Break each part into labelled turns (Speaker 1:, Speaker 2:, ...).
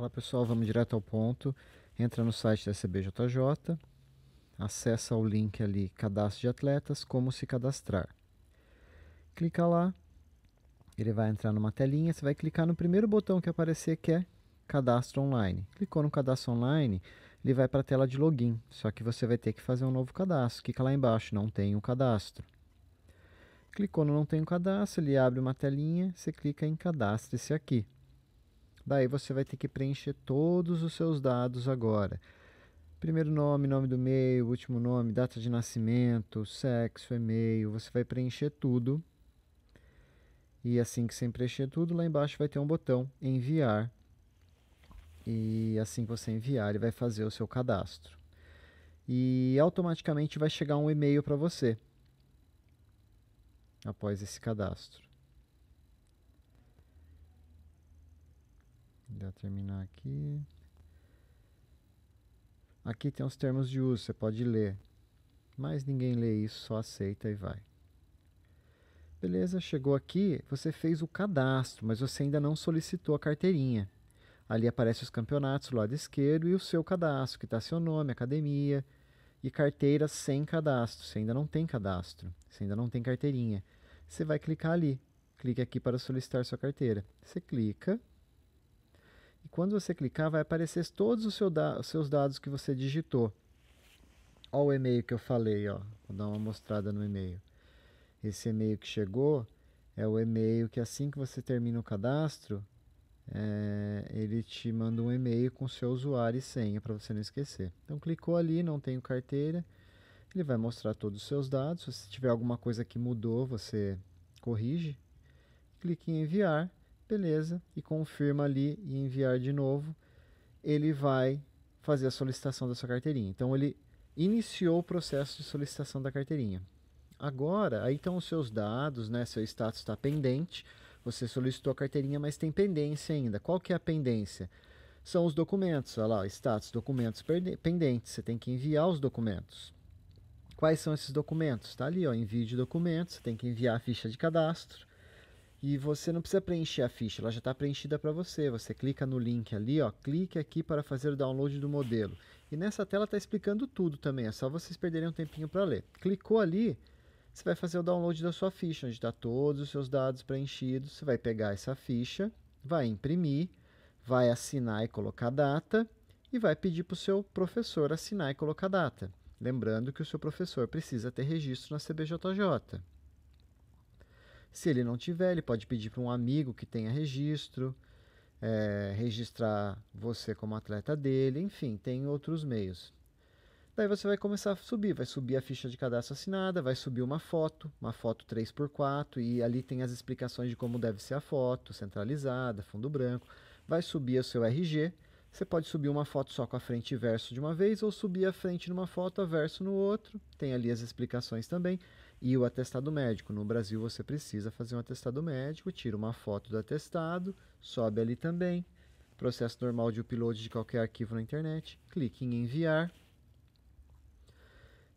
Speaker 1: Olá pessoal, vamos direto ao ponto. Entra no site da CBJJ, acessa o link ali Cadastro de Atletas, como se cadastrar. Clica lá, ele vai entrar numa telinha, você vai clicar no primeiro botão que aparecer que é Cadastro Online. Clicou no Cadastro Online, ele vai para a tela de login, só que você vai ter que fazer um novo cadastro. Clica lá embaixo, não tem o cadastro. Clicou no não tem o cadastro, ele abre uma telinha, você clica em cadastre-se aqui. Daí você vai ter que preencher todos os seus dados agora. Primeiro nome, nome do e-mail, último nome, data de nascimento, sexo, e-mail, você vai preencher tudo. E assim que você preencher tudo, lá embaixo vai ter um botão enviar. E assim que você enviar, ele vai fazer o seu cadastro. E automaticamente vai chegar um e-mail para você após esse cadastro. Já terminar aqui. Aqui tem os termos de uso, você pode ler. Mas ninguém lê isso, só aceita e vai. Beleza, chegou aqui, você fez o cadastro, mas você ainda não solicitou a carteirinha. Ali aparece os campeonatos do lado esquerdo e o seu cadastro, que está seu nome, academia e carteira sem cadastro. Você ainda não tem cadastro, você ainda não tem carteirinha. Você vai clicar ali. Clique aqui para solicitar sua carteira. Você clica e quando você clicar, vai aparecer todos os, seu da seus dados que você digitou. Olha o e-mail que eu falei, ó. vou dar uma mostrada no e-mail. Esse e-mail que chegou é o e-mail que assim que você termina o cadastro, é, ele te manda um e-mail com seu usuário e senha para você não esquecer. Então clicou ali, não tenho carteira, ele vai mostrar todos os seus dados. Se tiver alguma coisa que mudou, você corrige. Clique em enviar beleza, e confirma ali e enviar de novo, ele vai fazer a solicitação da sua carteirinha. Então ele iniciou o processo de solicitação da carteirinha. Agora, aí estão os seus dados, né? Seu status está pendente. Você solicitou a carteirinha, mas tem pendência ainda. Qual que é a pendência? São os documentos. Olha lá, status, documentos pendentes. Você tem que enviar os documentos. Quais são esses documentos? Está ali, ó, envio de documentos. Você tem que enviar a ficha de cadastro e você não precisa preencher a ficha, ela já está preenchida para você. Você clica no link ali, ó, clique aqui para fazer o download do modelo. E nessa tela está explicando tudo também, é só vocês perderem um tempinho para ler. Clicou ali, você vai fazer o download da sua ficha, onde está todos os seus dados preenchidos. Você vai pegar essa ficha, vai imprimir, vai assinar e colocar data e vai pedir para o seu professor assinar e colocar data. Lembrando que o seu professor precisa ter registro na CBJJ. Se ele não tiver, ele pode pedir para um amigo que tenha registro, é, registrar você como atleta dele, enfim, tem outros meios. Daí você vai começar a subir, vai subir a ficha de cadastro assinada, vai subir uma foto, uma foto 3x4, e ali tem as explicações de como deve ser a foto, centralizada, fundo branco. Vai subir o seu RG, você pode subir uma foto só com a frente e verso de uma vez, ou subir a frente numa foto, a verso no outro, tem ali as explicações também e o atestado médico. No Brasil, você precisa fazer um atestado médico, tira uma foto do atestado, sobe ali também. Processo normal de upload de qualquer arquivo na internet. Clique em enviar.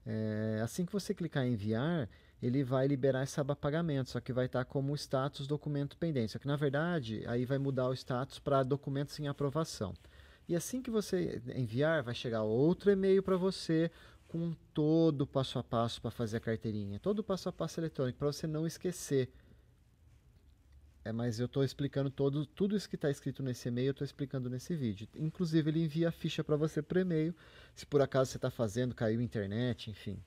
Speaker 1: É, assim que você clicar em enviar, ele vai liberar essa aba pagamento, só que vai estar como status documento pendente. Só que na verdade, aí vai mudar o status para documento sem aprovação. E assim que você enviar, vai chegar outro e-mail para você com todo o passo a passo para fazer a carteirinha, todo o passo a passo eletrônico, para você não esquecer. É, mas eu estou explicando todo, tudo isso que está escrito nesse e-mail, eu estou explicando nesse vídeo. Inclusive, ele envia a ficha para você por e-mail, se por acaso você está fazendo, caiu a internet, enfim.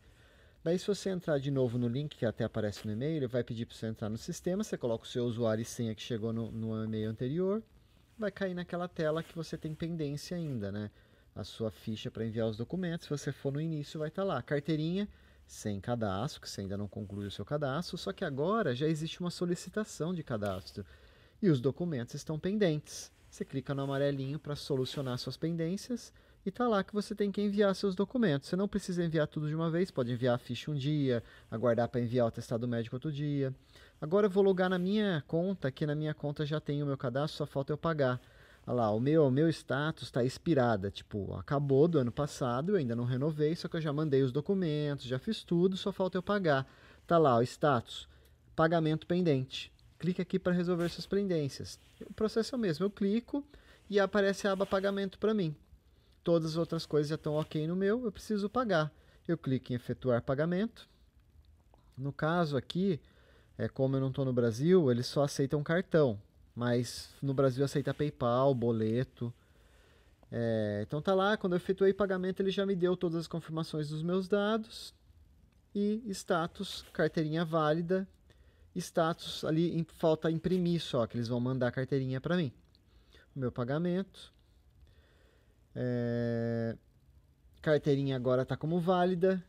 Speaker 1: Daí, se você entrar de novo no link que até aparece no e-mail, ele vai pedir para você entrar no sistema, você coloca o seu usuário e senha que chegou no, no e-mail anterior, vai cair naquela tela que você tem pendência ainda, né? a sua ficha para enviar os documentos. Se você for no início, vai estar tá lá. Carteirinha sem cadastro, que você ainda não concluiu o seu cadastro, só que agora já existe uma solicitação de cadastro e os documentos estão pendentes. Você clica no amarelinho para solucionar suas pendências e está lá que você tem que enviar seus documentos. Você não precisa enviar tudo de uma vez, pode enviar a ficha um dia, aguardar para enviar o testado médico outro dia. Agora eu vou logar na minha conta, que na minha conta já tem o meu cadastro, só falta eu pagar. Olha lá, o meu, o meu status está expirada. Tipo, acabou do ano passado, eu ainda não renovei, só que eu já mandei os documentos, já fiz tudo, só falta eu pagar. Tá lá, o status, pagamento pendente. Clique aqui para resolver suas pendências. O processo é o mesmo, eu clico e aparece a aba pagamento para mim. Todas as outras coisas já estão ok no meu, eu preciso pagar. Eu clico em efetuar pagamento. No caso aqui, é, como eu não estou no Brasil, eles só aceitam cartão. Mas no Brasil aceita PayPal, boleto. É, então tá lá, quando eu efetuei pagamento, ele já me deu todas as confirmações dos meus dados e status, carteirinha válida. Status ali em, falta imprimir só, que eles vão mandar a carteirinha para mim. O meu pagamento. É, carteirinha agora está como válida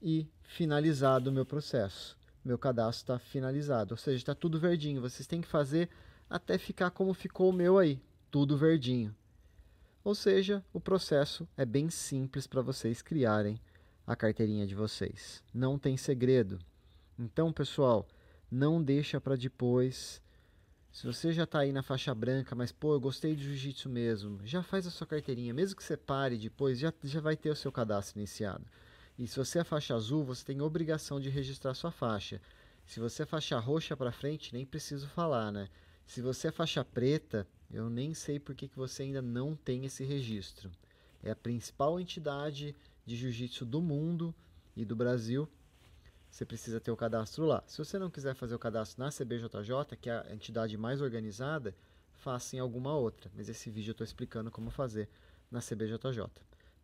Speaker 1: e finalizado o meu processo. Meu cadastro está finalizado, ou seja, está tudo verdinho. Vocês têm que fazer até ficar como ficou o meu aí, tudo verdinho. Ou seja, o processo é bem simples para vocês criarem a carteirinha de vocês. Não tem segredo. Então, pessoal, não deixa para depois. Se você já está aí na faixa branca, mas pô, eu gostei de jiu-jitsu mesmo, já faz a sua carteirinha, mesmo que você pare depois, já, já vai ter o seu cadastro iniciado. E se você é faixa azul, você tem obrigação de registrar sua faixa. Se você é faixa roxa para frente, nem preciso falar, né? Se você é faixa preta, eu nem sei por que, você ainda não tem esse registro. É a principal entidade de jiu-jitsu do mundo e do Brasil. Você precisa ter o cadastro lá. Se você não quiser fazer o cadastro na CBJJ, que é a entidade mais organizada, faça em alguma outra. Mas esse vídeo eu estou explicando como fazer na CBJJ.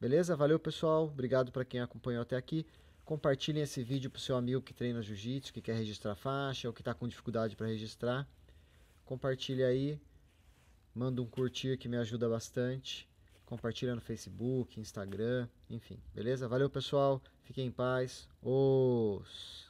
Speaker 1: Beleza? Valeu, pessoal. Obrigado para quem acompanhou até aqui. Compartilhem esse vídeo para o seu amigo que treina jiu-jitsu, que quer registrar faixa ou que está com dificuldade para registrar. Compartilha aí, manda um curtir que me ajuda bastante. Compartilha no Facebook, Instagram, enfim, beleza? Valeu, pessoal. Fiquem em paz. Os